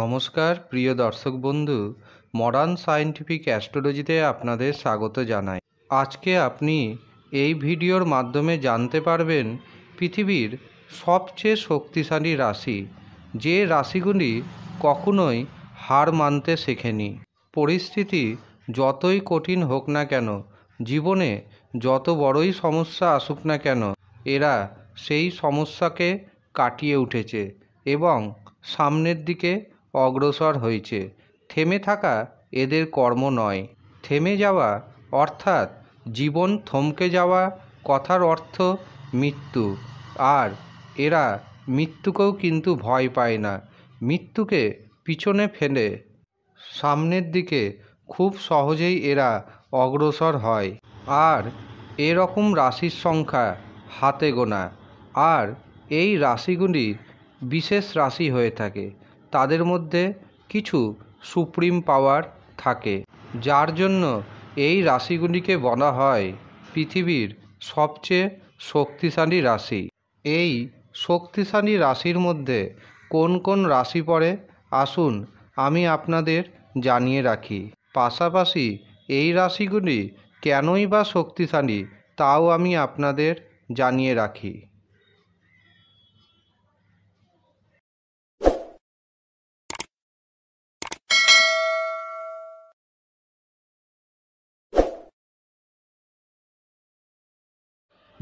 নমস্কার প্রিয় দর্শক বন্ধু মডার্ন সায়েন্টিফিক অ্যাস্ট্রোলজিতে আপনাদের স্বাগত জানাই আজকে আপনি এই ভিডিওর মাধ্যমে জানতে পারবেন পৃথিবীর সবচেয়ে শক্তিশালী রাশি যে রাশিগুলি কখনোই হার মানতে শেখেনি পরিস্থিতি যতই কঠিন হোক না কেন জীবনে যত বড়ই সমস্যা আসুক না কেন এরা সেই সমস্যাকে কাটিয়ে উঠেছে এবং সামনের দিকে অগ্রসর হয়েছে থেমে থাকা এদের কর্ম নয় থেমে যাওয়া অর্থাৎ জীবন থমকে যাওয়া কথার অর্থ মৃত্যু আর এরা মৃত্যুকেও কিন্তু ভয় পায় না মৃত্যুকে পিছনে ফেলে সামনের দিকে খুব সহজেই এরা অগ্রসর হয় আর এরকম রাশির সংখ্যা হাতে গোনা আর এই রাশিগুলি বিশেষ রাশি হয়ে থাকে তাদের মধ্যে কিছু সুপ্রিম পাওয়ার থাকে যার জন্য এই রাশিগুলিকে বলা হয় পৃথিবীর সবচেয়ে শক্তিশালী রাশি এই শক্তিশালী রাশির মধ্যে কোন কোন রাশি পড়ে আসুন আমি আপনাদের জানিয়ে রাখি পাশাপাশি এই রাশিগুলি কেনই বা শক্তিশালী তাও আমি আপনাদের জানিয়ে রাখি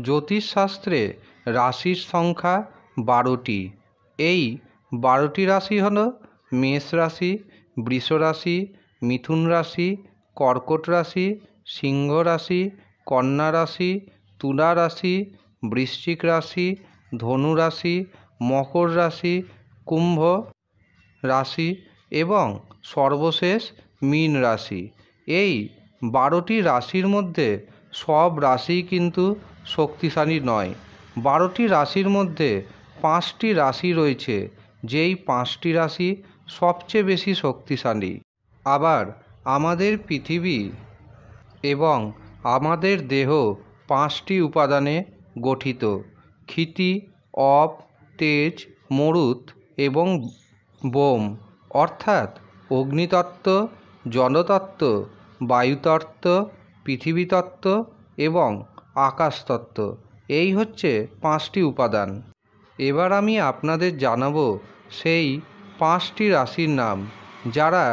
জ্যোতিষশাস্ত্রে রাশির সংখ্যা বারোটি এই বারোটি রাশি হল মেষ রাশি বৃষ রাশি মিথুন রাশি কর্কট রাশি সিংহ রাশি কন্যা রাশি তুলা রাশি বৃশ্চিক রাশি ধনু রাশি মকর রাশি কুম্ভ রাশি এবং সর্বশেষ মীন রাশি এই বারোটি রাশির মধ্যে সব রাশি কিন্তু শক্তিশালী নয় বারোটি রাশির মধ্যে পাঁচটি রাশি রয়েছে যেই পাঁচটি রাশি সবচেয়ে বেশি শক্তিশালী আবার আমাদের পৃথিবী এবং আমাদের দেহ পাঁচটি উপাদানে গঠিত ক্ষিতি অপ তেজ মরুত এবং বোম অর্থাৎ অগ্নিতত্ত্ব জলতত্ত্ব বায়ুতত্ত্ব পৃথিবীতত্ত্ব এবং আকাশতত্ত্ব এই হচ্ছে পাঁচটি উপাদান এবার আমি আপনাদের জানাবো সেই পাঁচটি রাশির নাম যারা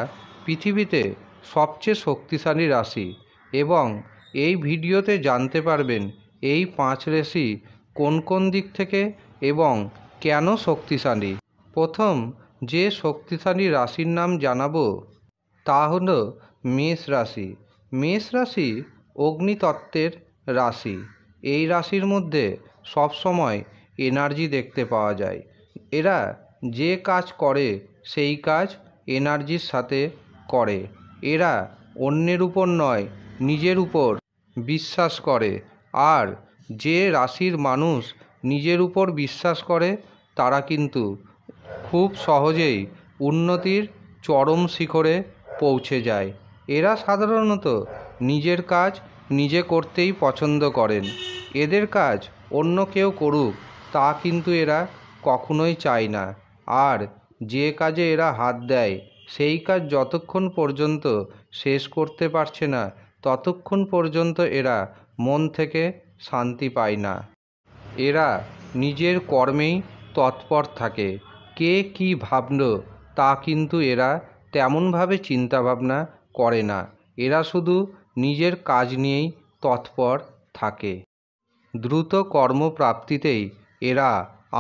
পৃথিবীতে সবচেয়ে শক্তিশালী রাশি এবং এই ভিডিওতে জানতে পারবেন এই পাঁচ রাশি কোন কোন দিক থেকে এবং কেন শক্তিশালী প্রথম যে শক্তিশালী রাশির নাম জানাবো তা হল মেষ রাশি মেষ রাশি অগ্নিতত্ত্বের রাশি এই রাশির মধ্যে সব সময় এনার্জি দেখতে পাওয়া যায় এরা যে কাজ করে সেই কাজ এনার্জির সাথে করে এরা অন্যের উপর নয় নিজের উপর বিশ্বাস করে আর যে রাশির মানুষ নিজের উপর বিশ্বাস করে তারা কিন্তু খুব সহজেই উন্নতির চরম শিখরে পৌঁছে যায় এরা সাধারণত নিজের কাজ নিজে করতেই পছন্দ করেন এদের কাজ অন্য কেউ করুক তা কিন্তু এরা কখনোই চায় না আর যে কাজে এরা হাত দেয় সেই কাজ যতক্ষণ পর্যন্ত শেষ করতে পারছে না ততক্ষণ পর্যন্ত এরা মন থেকে শান্তি পায় না এরা নিজের কর্মেই তৎপর থাকে কে কি ভাবল তা কিন্তু এরা তেমনভাবে চিন্তাভাবনা করে না এরা শুধু নিজের কাজ নিয়েই তৎপর থাকে দ্রুত কর্মপ্রাপ্তিতেই এরা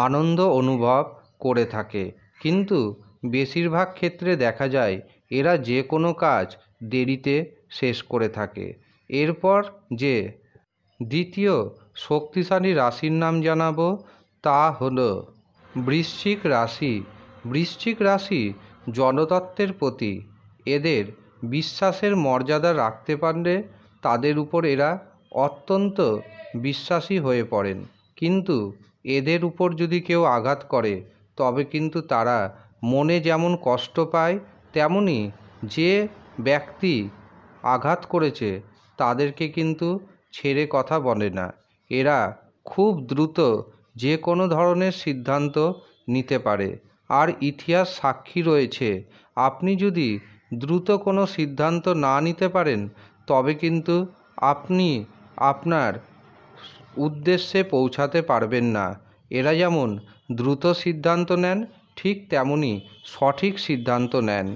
আনন্দ অনুভব করে থাকে কিন্তু বেশিরভাগ ক্ষেত্রে দেখা যায় এরা যে কোনো কাজ দেরিতে শেষ করে থাকে এরপর যে দ্বিতীয় শক্তিশালী রাশির নাম জানাবো তা হল বৃশ্চিক রাশি বৃশ্চিক রাশি জনতত্ত্বের প্রতি এদের বিশ্বাসের মর্যাদা রাখতে পারলে তাদের উপর এরা অত্যন্ত বিশ্বাসী হয়ে পড়েন কিন্তু এদের উপর যদি কেউ আঘাত করে তবে কিন্তু তারা মনে যেমন কষ্ট পায় তেমনি যে ব্যক্তি আঘাত করেছে তাদেরকে কিন্তু ছেড়ে কথা বলে না এরা খুব দ্রুত যে কোনো ধরনের সিদ্ধান্ত নিতে পারে আর ইতিহাস সাক্ষী রয়েছে আপনি যদি দ্রুত কোনো সিদ্ধান্ত না নিতে পারেন তবে কিন্তু আপনি আপনার উদ্দেশ্যে পৌঁছাতে পারবেন না এরা যেমন দ্রুত সিদ্ধান্ত নেন ঠিক তেমনই সঠিক সিদ্ধান্ত নেন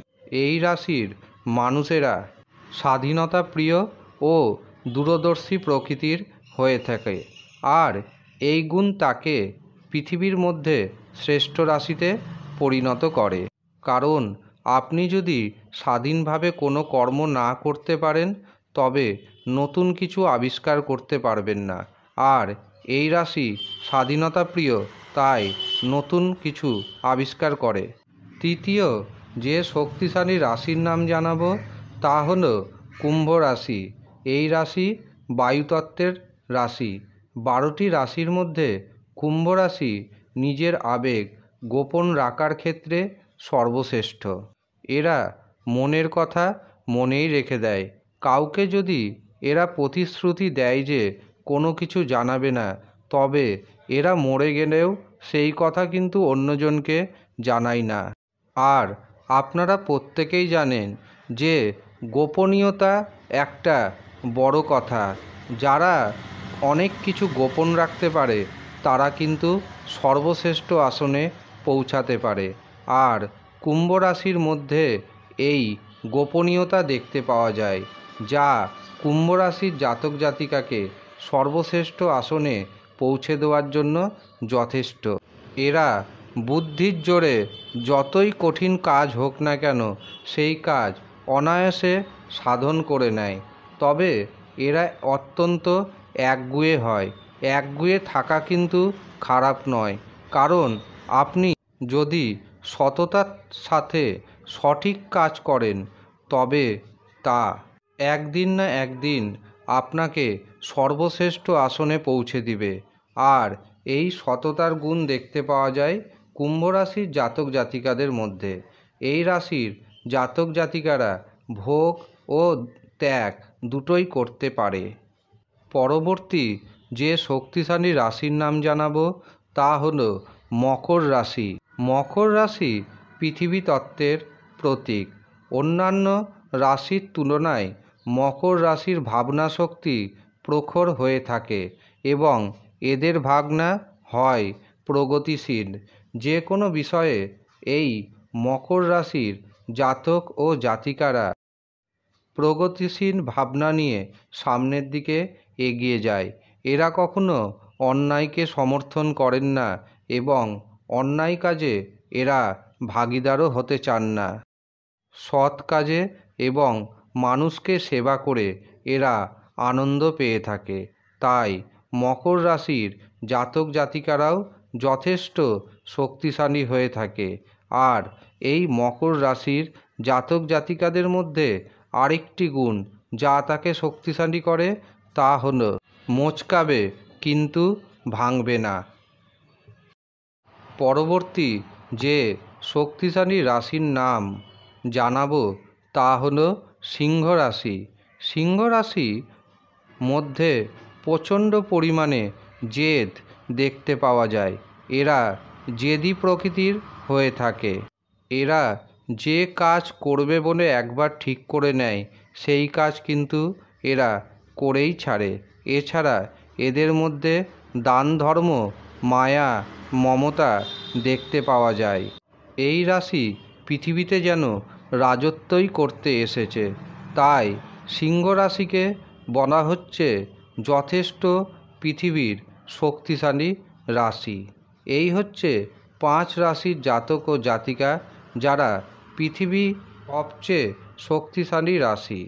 এই রাশির মানুষেরা স্বাধীনতা প্রিয় ও দূরদর্শী প্রকৃতির হয়ে থাকে আর এই গুণ তাকে পৃথিবীর মধ্যে শ্রেষ্ঠ রাশিতে পরিণত করে কারণ আপনি যদি স্বাধীনভাবে কোনো কর্ম না করতে পারেন তবে নতুন কিছু আবিষ্কার করতে পারবেন না আর এই রাশি স্বাধীনতা প্রিয় তাই নতুন কিছু আবিষ্কার করে তৃতীয় যে শক্তিশালী রাশির নাম জানাবো তা হল কুম্ভ রাশি এই রাশি বায়ুতত্ত্বের রাশি বারোটি রাশির মধ্যে কুম্ভ রাশি নিজের আবেগ গোপন রাখার ক্ষেত্রে সর্বশ্রেষ্ঠ এরা মনের কথা মনেই রেখে দেয় কাউকে যদি এরা প্রতিশ্রুতি দেয় যে কোনো কিছু জানাবে না তবে এরা মরে গেলেও সেই কথা কিন্তু অন্যজনকে জানায় না আর আপনারা প্রত্যেকেই জানেন যে গোপনীয়তা একটা বড় কথা যারা অনেক কিছু গোপন রাখতে পারে তারা কিন্তু সর্বশ্রেষ্ঠ আসনে পৌঁছাতে পারে আর কুম্ভ রাশির মধ্যে এই গোপনীয়তা দেখতে পাওয়া যায় যা কুম্ভ রাশির জাতক জাতিকাকে সর্বশ্রেষ্ঠ আসনে পৌঁছে দেওয়ার জন্য যথেষ্ট এরা বুদ্ধির জোরে যতই কঠিন কাজ হোক না কেন সেই কাজ অনায়াসে সাধন করে নেয় তবে এরা অত্যন্ত একগুয়ে হয় একগুয়ে থাকা কিন্তু খারাপ নয় কারণ আপনি যদি সততার সাথে সঠিক কাজ করেন তবে তা একদিন না একদিন আপনাকে সর্বশ্রেষ্ঠ আসনে পৌঁছে দিবে আর এই সততার গুণ দেখতে পাওয়া যায় কুম্ভ রাশির জাতক জাতিকাদের মধ্যে এই রাশির জাতক জাতিকারা ভোগ ও ত্যাগ দুটোই করতে পারে পরবর্তী যে শক্তিশালী রাশির নাম জানাবো তা হলো মকর রাশি মকর রাশি পৃথিবীতত্ত্বের প্রতীক অন্যান্য রাশির তুলনায় মকর রাশির ভাবনা শক্তি প্রখর হয়ে থাকে এবং এদের ভাবনা হয় প্রগতিশীল যে কোনো বিষয়ে এই মকর রাশির জাতক ও জাতিকারা প্রগতিশীল ভাবনা নিয়ে সামনের দিকে এগিয়ে যায় এরা কখনো অন্যায়কে সমর্থন করেন না এবং অন্যায় কাজে এরা ভাগিদারও হতে চান না সৎ কাজে এবং মানুষকে সেবা করে এরা আনন্দ পেয়ে থাকে তাই মকর রাশির জাতক জাতিকারাও যথেষ্ট শক্তিশালী হয়ে থাকে আর এই মকর রাশির জাতক জাতিকাদের মধ্যে আরেকটি গুণ যা তাকে শক্তিশালী করে তা হল মোচকাবে কিন্তু ভাঙবে না পরবর্তী যে শক্তিশালী রাশির নাম জানাবো তা হলো সিংহ রাশি সিংহ রাশি মধ্যে প্রচণ্ড পরিমাণে জেদ দেখতে পাওয়া যায় এরা জেদি প্রকৃতির হয়ে থাকে এরা যে কাজ করবে বলে একবার ঠিক করে নেয় সেই কাজ কিন্তু এরা করেই ছাড়ে এছাড়া এদের মধ্যে দান ধর্ম মায়া মমতা দেখতে পাওয়া যায় এই রাশি পৃথিবীতে যেন রাজত্বই করতে এসেছে তাই সিংহ রাশিকে বলা হচ্ছে যথেষ্ট পৃথিবীর শক্তিশালী রাশি এই হচ্ছে পাঁচ রাশির জাতক ও জাতিকা যারা পৃথিবী সবচেয়ে শক্তিশালী রাশি